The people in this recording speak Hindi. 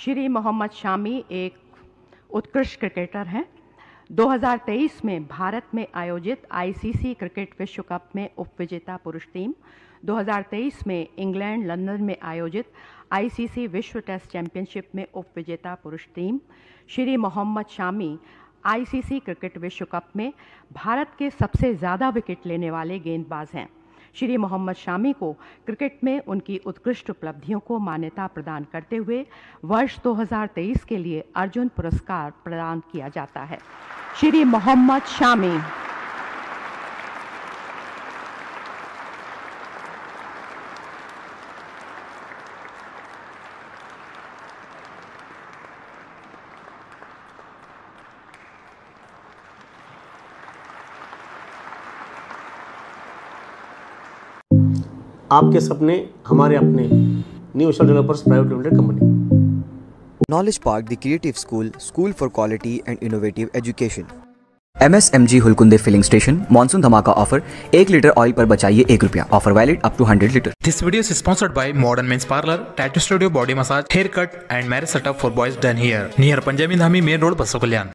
श्री मोहम्मद शामी एक उत्कृष्ट क्रिकेटर हैं 2023 में भारत में आयोजित आईसीसी क्रिकेट विश्व कप में उपविजेता पुरुष टीम 2023 में इंग्लैंड लंदन में आयोजित आईसीसी विश्व टेस्ट चैंपियनशिप में उपविजेता पुरुष team Shri Mohammad Shami ICC cricket विश्व कप में भारत के सबसे ज़्यादा विकेट लेने वाले गेंदबाज हैं श्री मोहम्मद शामी को क्रिकेट में उनकी उत्कृष्ट उपलब्धियों को मान्यता प्रदान करते हुए वर्ष 2023 के लिए अर्जुन पुरस्कार प्रदान किया जाता है श्री मोहम्मद शामी आपके सपने हमारे अपने न्यू ओशल developers private limited company knowledge park the creative school school for quality and innovative education M S M G Hulkunde filling station monsoon धमाका ऑफर एक लीटर ऑयल पर बचाइए एक रुपया offer valid up to hundred litre this video is sponsored by modern men's parlour tattoo studio body massage hair cut and marriage setup for boys done here near Punjabi Dhami main road बसो कल्याण